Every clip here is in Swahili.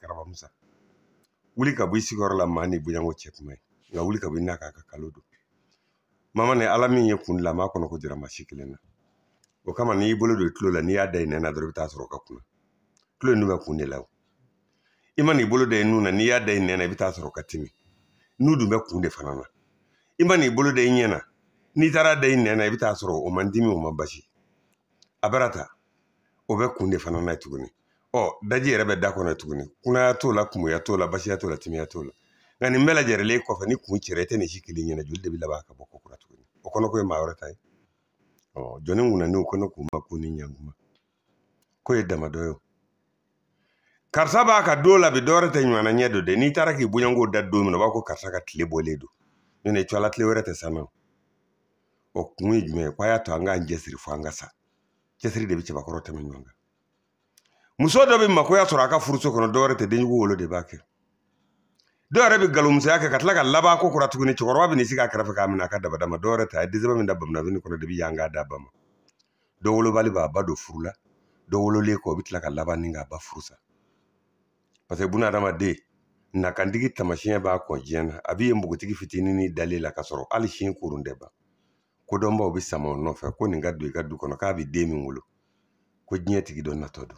karabamusa wuli ka bɔ i sigiyɔrɔ la maa ni bonyanko cɛ kuma ye nka wuli ka bɔ i n'a k'a ka kalo don mama ni ala min ye kun dilan a kɔnɔ ko jira maa si kelen na o kama n'i bolo don tulo la n'i y'a da i nɛn na dɔrɔn i bɛ taa sɔrɔ o ka kunna tulo in dun bɛ kun de la o i ma n'i bolo da i nun na n'i y'a da i nɛn na i bɛ taa sɔrɔ o ka timi n'u dun bɛ kun de fana na i ma n'i bolo da i ɲɛ na n'i taara da i nɛn na i bɛ taa sɔrɔ o man dimi o man basi a bara ta o bɛ kun de fana na tuguni ɔ daji yɛrɛ bɛ da kɔnɔ tuguni kunaya t'o la kumuya t'o la basiya t'o la timiya t'o la nka nin bɛɛ lajɛlen kɔfɛ ni kun cira i tɛ nin si kelen ɲɛna joli de bɛ laban ka bɔ kɔ kura tuguni o kɔnɔ ko ye maa wɛrɛ ta ye ɔ jɔnni kunna o kɔnɔ k'u ma ko ni ɲankuma ko ye damadɔ ye o karisa b'a ka don la bi dɔwɛrɛ tɛ ɲɔgɔnna ɲɛ don dɛ n'i taara k'i boɲɔgɔnko da don min na o b'a fɔ ko karisa ka tile bɔlen don n'o tɛ cɔla tile wɛrɛ tɛ san na o kun ye jumɛn ye k'a y'a to an k'an cɛsiri fo an ka sa cɛsiri de bɛ cɛbakɔrɔ tɛmɛ ɲɔgɔn kan muso dɔ bɛ makoya sɔrɔ a ka furuso kɔnɔ dɔwɛrɛ tɛ denjugu wolo de b'a kɛ dɔw yɛrɛ bɛ galomusoya kɛ ka tila ka laban ko kura tuguni cɛkɔrɔba bɛ n'i sigi a kɛrɛfɛ k'a minɛ a ka dabada ma dɔw yɛrɛ ta a ye dɛsɛbɛ min da bamunafini kɔnɔ de bi yan k'a d'a ba ma dɔ wolobali b'a ba don furu la dɔ wololen kɔ o bɛ tila ka laban ni k'a ba furu sa parce que buna adamaden nakandigi tamasiyɛn b'a kɔ diɲɛ na a b'i ye npogotigi fitinin dalen la ka sɔrɔ hali sin koron tɛ ban ko dɔnbaw bɛ sama o nɔfɛ ko nin ka don i ka du kɔnɔ k'a bɛ den min wolo ko diɲɛ tigi dɔ natɔ don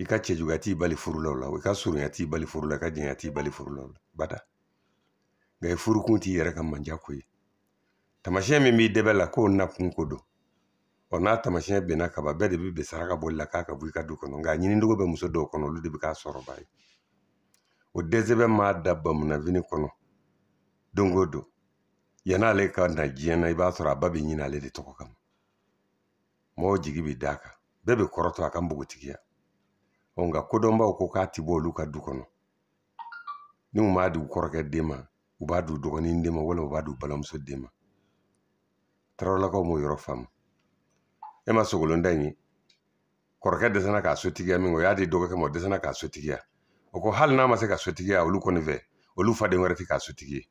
i ka cɛjuguya t'i bali furulaw la i ka surunya t'i bali furu la i ka janya t'i bali furulaw la bada nka i furukun t'i yɛrɛ ka manja ko ye tamasiyɛn min b'i dɛbɛ la k'o na kun ko don ɔ n'a tamasiyɛn bɛnna kaba bɛɛ de bɛ bɛn saraka bɔli la k'a ka bɔ i ka du kɔnɔ nka ɲinicogo bɛ muso dɔw kɔnɔ olu de bɛ k'a sɔrɔba ye o dɛsɛbɛ m'a da bamunafini kɔnɔ don o don yan'ale ka na diɲɛ na i b'a sɔrɔ a ba bɛ ɲini ale de tɔgɔ kama mɔgɔw jigi bɛ d'a kan bɛɛ bɛ kɔrɔtɔ a ka npogotigiya Ɔ nka kodɔnbaw ko k'a ti bɔ olu ka du kɔnɔ ni u m'a di u kɔrɔkɛ den ma u b'a di u dɔgɔnin den ma walima u b'a di u balimamuso den ma tarawelelakaw m'o yɔrɔ faamu e ma sogolon da in ye kɔrɔkɛ dɛsɛra k'a sotigiya min kɛ o y'a di dɔgɔkɛ ma o dɛsɛra k'a sotigiya o ko hali n'a ma se ka sotigiya olu kɔni fɛ olu faden wɛrɛ tɛ k'a sotigi ye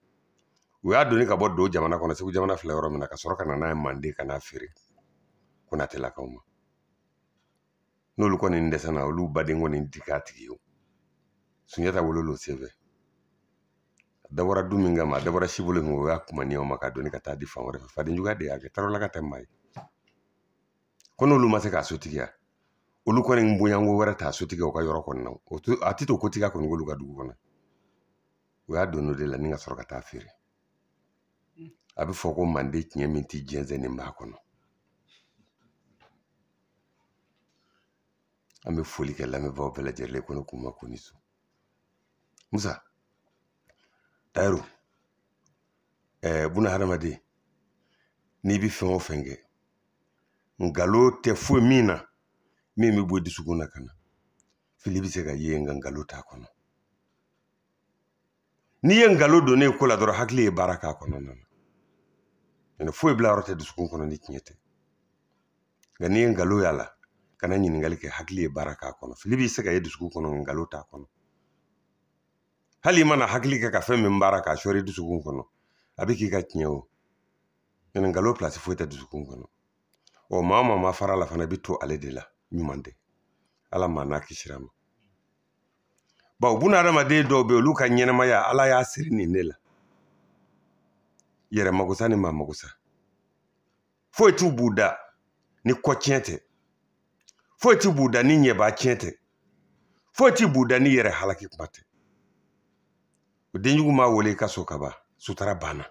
u y'a doni ka bɔ do jamana kɔnɔ segu jamana filɛ yɔrɔ min na ka sɔrɔ ka na n'a ye manden ka n'a feere konatelakaw ma n'olu kɔni dɛsɛ na olu baden kɔni ti k'a tigi ye sunjata wolo l'o senfɛ a dabɔra du min kama a dabɔra si bolo min o y'a kuma o ma ka dɔni ka taa di fan wɛrɛ fɛ faden juguya de y'a kɛ taar'ola ka tɛmɛ maa ye ko n'olu ma se k'a sotigiya olu kɔni bonyanko wɛrɛ t'a sotigiya u ka yɔrɔ kɔni na o to a ti to kotigiya kɔni k'olu ka dugu kɔnɔ o y'a don o de la ni ka sɔrɔ ka taa feere mm. a bɛ fɔ ko manden tiɲɛ min ti jɛnsɛn nin b'a kɔnɔ an bɛ foli kɛ lamɛnbaaw bɛɛ lajɛlen ye ko ne musa tayiro eh, buna hadamaden n'i bi fɛn o fɛn kɛ nkalon tɛ foyi min na min bɛ bɔ dusukun na ka fili bɛ se ka ye nga ngalo t'a kɔnɔ n'i ye ngalo don ne ko la dɔrɔn hakili ye baara k'a nana na foyi e bila yɔrɔ tɛ dusukun kɔnɔ ni tiɲɛ tɛ nka n'i ye ngalo y'a la kana ɲininkali kɛ hakili ye baara k'a kɔnɔ fili b'i se ka ye dusukun kɔnɔ nkalon t'a kɔnɔ hali i mana hakili kɛ ka fɛn min baara k'a sɔrɔ i dusukun kɔnɔ a bɛ k'i ka tiɲɛ o ɲani nkalon pilasi foyi tɛ dusukun kɔnɔ ɔ maa o maa ma fara la fana i bɛ to ale de la ɲuman tɛ ala maa n'a kisira ma bawo buna bunahadamaden dɔw bɛ yen olu ka ɲɛnɛmaya ala y'a siri nin de la yɛrɛ magosa ni maa magosa foyi t'u b'u da ni kɔtiɲɛ tɛ foyi ti b'u da ni ɲɛbaa tiɲɛ tɛ foyi ti b'u da ni yɛrɛ halaki kuma tɛ o denjugu m'a wele i ka so kaban sutara banna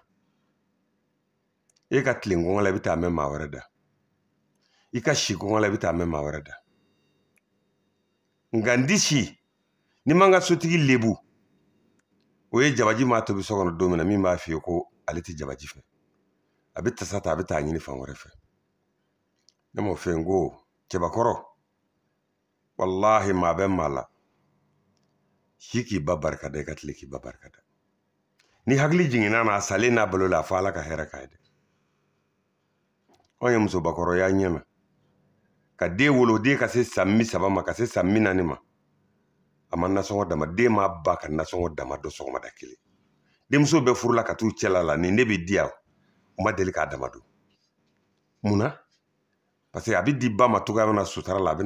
e ka tile la i bɛ taa mɛn maa wɛrɛ da i ka si kɔngɔ la i bɛ taa mɛn maa wɛrɛ da nka n di si ni man ka sotigi lebu o ye jabaji maa tobi so kɔnɔ don min na min b'a f'i ye ko ale tɛ jabaji fɛ a bɛ tasa ta a bɛ taa ɲini fan wɛrɛ fɛ ne m'o fɛ n ko cɛbakɔrɔ wallahi ma bɛ mala hiki si k'i ba barikada i ka tile k'i ba barikada ni hagli jiginna na a salen n'a balo la a ka hera kaide ye dɛ anw ye musobakɔrɔya ɲɛ ka de wolo de ka se sammi bi saba ma ka se sammi bi naani ma amanna so wadama de ma ba ka na so wadama do so ma dakili dem so be furla ka t'u cɛla la nin ne bɛ di yan ma delika k'a dama don munna paseke a bɛ di ba ma cogoya min na sutura la a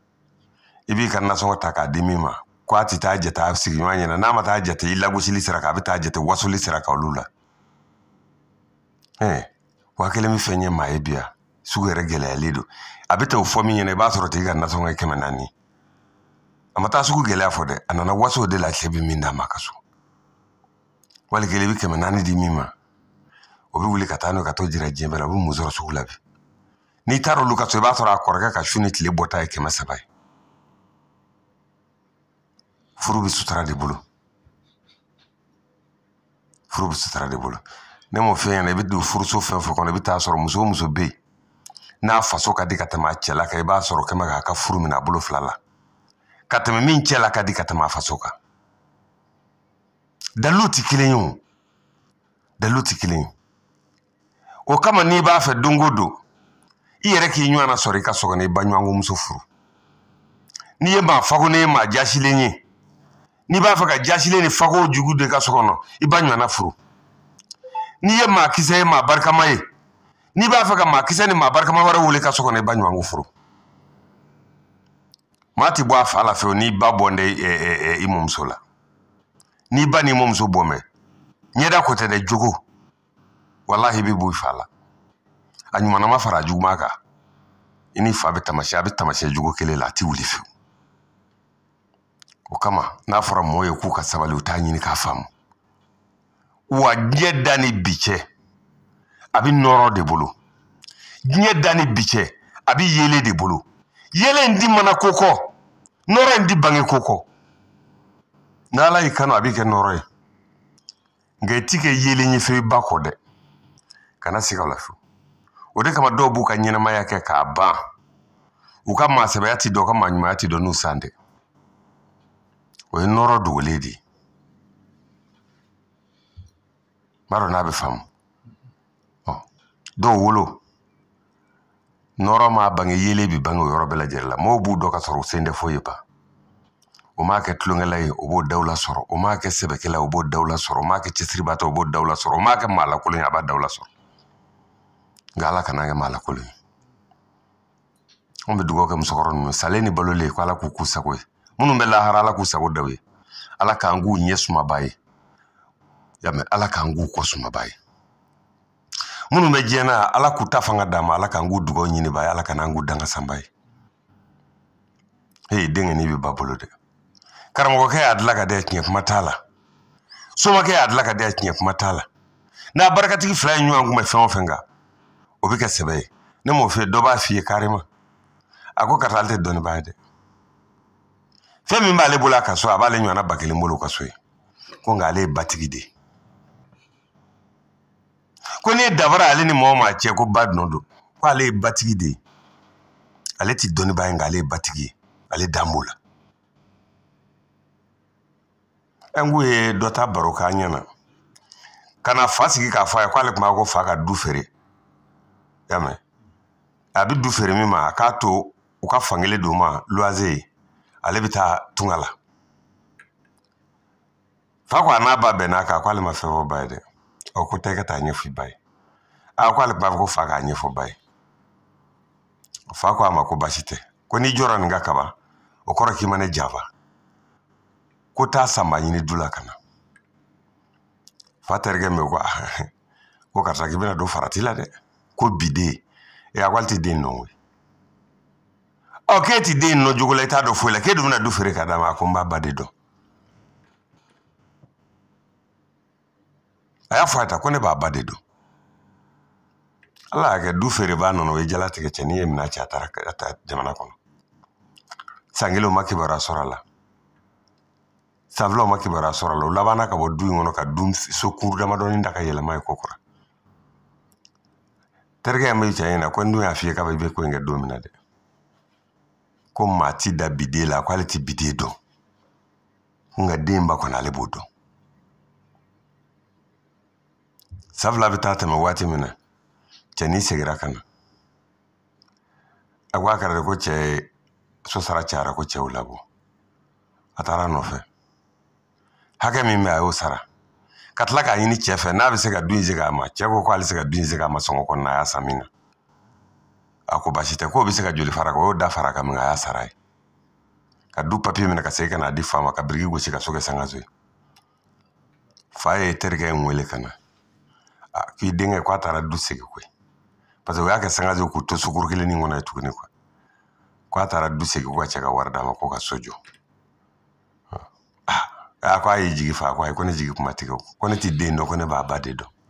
i b'i ka eh, nasɔngɔ ta k'a di min ma ko a tɛ taa jate a sigiɲɔgɔn ɲɛna n'a ma taa jate i lagosili sira kan a bɛ taa jate wasoli sira kan olu la ɛɛ wa kelen bɛ fɛn ye maa ye bi yan sugu yɛrɛ gɛlɛyalen don a bɛ t'o fɔ min ɲɛna i b'a sɔrɔ tigi ka nasɔngɔ ye kɛmɛ naani a ma taa sugu gɛlɛya fɔ dɛ a nana waso de la tile bɛ min d'a ma ka so wali kelen i bɛ kɛmɛ naani di min ma o bɛ wuli ka taa n'o ka t'o jira diɲɛ bɛɛ la o bɛ mun sɔrɔ sugu la bi n'i taara olu ka so i b'a sɔrɔ a kɔrɔkɛ ka su ni tile bɔta ye kɛmɛ saba ye furu bɛ sutura de bolo furu bɛ sutura de bolo ne m'o f'i ɲɛna i bɛ don furuso fɛn o fɛn kɔnɔ i bɛ taa sɔrɔ muso o muso bɛ yen n'a faso ka di ka tɛmɛ a cɛ la kan i b'a sɔrɔ kɛmɛ k'a ka furu minɛ a bolo fila la ka tɛmɛ min cɛ ka di ka tɛmɛ a faso kan dalilu tɛ kelen ye o dalilu tɛ kelen ye o kama n'i b'a fɛ don o don i yɛrɛ k'i ɲɔgɔnna sɔrɔ i ka so kɔnɔ i ba ɲɔgɔnko muso furu n'i ye maa fakonen ye maa jasilen ye n'i b'a fɛ ka jasilen ni fakow jugu de i ka so kɔnɔ i b'a ɲɔgɔnna furu n'i ye maa kisɛ ye maa barikama ye n'i b'a fɛ ka maa kisɛ ni maa barikama wɛrɛ wuli i ka so kɔnɔ i b'a ɲɔgɔn furu maa ti bɔ a fa la fiyewu n'i ba bɔn dɛ ɛ ɛ i mɔmuso la n'i ba n'i mɔmuso bɔn bɛ ɲɛda ko tɛ dɛ jogo walahi i bɛ bɔ i fa la a ɲumanna ma fara a juguman kan i n'i fa bɛ taamasiyɛn a bɛ taamasiyɛn jogo kelen la a ti wuli fiyewu o kama n'a fɔra mɔgɔw ye k'u ka sabali u t'a ɲini k'a faamu wa diɲɛ da ni bi cɛ a bɛ nɔrɔ de bolo diɲɛ da ni bi cɛ a bɛ yeele de bolo yele in di mana ko kɔ nɔrɔ in di bange ko n'ala y'i kanu a b'i kɛ nɔrɔ e. ye nka i ti kɛ yeelen ye fɛ i ba kɔ dɛ kana siga o la fiyewu o de kama dɔw b'u ka ɲɛnɛmaya kɛ k'a ban u ka maasɛbɛya ti dɔn u ka maaɲumanya ti dɔn n'u san tɛ o ye nɔrɔ dogolen de ye b'a dɔn n'a bɛ faamu dɔw wolo nɔrɔ m'a bange yeelen bi bange o yɔrɔ bɛɛ lajɛlen la mɔgɔw b'u dɔn ka sɔrɔ u sen tɛ foyi ye ban o m'a kɛ tulonkɛla ye o b'o daw la sɔrɔ o m'a kɛ sɛbɛkɛla ye o b'o daw la sɔrɔ o m'a kɛ cɛsiribaatɔ o b'o daw la sɔrɔ o m'a kɛ maa ye a b'a daw la sɔrɔ nka ala kana kɛ maa ye anw bɛ dugawu kɛ musokɔrɔ ninnu salen ni balolen ko ala k'u k'u sago ye munu bɛ lahara ala k'u sago daw ye ala k'an k'u ɲɛ sumaba ye yamɛ ala k'an k'u kɔ sumaba ye munu bɛ diɲɛ ala k'u ta fanga d'a ma ala k'an k'u dugawu ɲiniba ye ala kan'an k'u dangasanba ye hey n'i bi ba bolo dɛ karamɔgɔkɛ y'a dilan ka da ye tiɲɛ kuma t'a la somakɛ y'a dilan ka da ye tiɲɛ kuma t'a la n'a baarakatigi fila ye ɲɔgɔn kunbɛ fɛn o fɛn kan o bɛ kɛ sɛbɛ ye ne m'o f'i ye dɔ b'a f'i ye kari ma a ko karisa ale tɛ dɔnnibaa ye dɛ fɛn min b'ale bolo a ka so a b'ale ɲɔgɔnna ba kelen bolo o ka so ye ko nka ale ye batigi de ye ko ne dabara ale ni mɔgɔ maa cɛ ko ba dunɔ don ko ale ye batigi de ye ale ti dɔnniba ye nka ale ye batigi ye ale dan b'o la ɛngu ye dɔ ta baro k'a ɲɛ na ka na fa sigi k'a fɔ a ye k'ale tun b'a ko fa ka du feere yamɛ a bɛ du feere min ma a k'a to u ka fankelen don ma luwanze ye ale bɛ taa tunga la fa ko a n'a ba bɛn'a kan k'ale ma fɛn fɔ ba ye dɛ ɔ ko taa i ka taa ɲɛfɔ i ba ye a ko ale b'a fɔ ko fa k'a ɲɛfɔ ba ye fa ko a ma ko baasi tɛ ko n'i jɔra nin ka kaban o kɔrɔ k'i ma ne janfa ko taa sanba ɲini du la ka na fa terikɛ min ko ko karisa k'i bɛna don farati la dɛ ko biden e a ko ale tɛ den nɔ koyi ɔ k'e ti den nɔ jogo la i t'a dɔn foyi la k'e dun bɛna du feere ka dama ko mba bade do aya fata ko ne b'a bade do Allah ke y'a kɛ du feereba nana o ye jalatigɛ cɛ n'i ye minɛn cɛ a ta jamana kɔnɔ san kelen u ma kibaruya sɔrɔ a la san ka bo du ngono ka dum so kuru damadɔni da ka yɛlɛma ye kokura terikɛ in bɛ cɛ in na ko ndu dun y'a f'i k'a be ko in kɛ don min ko maa ti da bide la k'ale ti bide dɔn nka den ba kɔni ale b'o dɔn sabula bɛ taa tɛmɛ waati min na cɛnin segira ka na a ko a kɛra de ko cɛ ye so sara cayara ko cɛw labɔ a taara nɔfɛ hakɛ min bɛ a y'o sara ka tila k'a ɲini cɛ fɛ n'a bɛ se ka du in se k'a ma cɛ ko k'ale se ka du in se k'a ma sɔngɔ kɔnɔna a y'a san min na ako ko basi tɛ k'o bɛ ka joli fara ko da fara ka min y'a sarai ka du papier mena ka segin ka n'a di fama ma ka biriki gosi ka soke sanga zo ye fa ye terikɛ in wele k'i dinga k'a taara du segin koyi parce que y'a ka sanga zo k'u to sukur kelen nin ngona ye tuguni kuwa k'a taara du segin ko ka cɛ ka wari d'a ma ko ka sojo ah a ko a y'i jigi fa ko ayi ko ne jigi kuma tigɛ ko ne t'i den dɔn ko ne b'a ba de do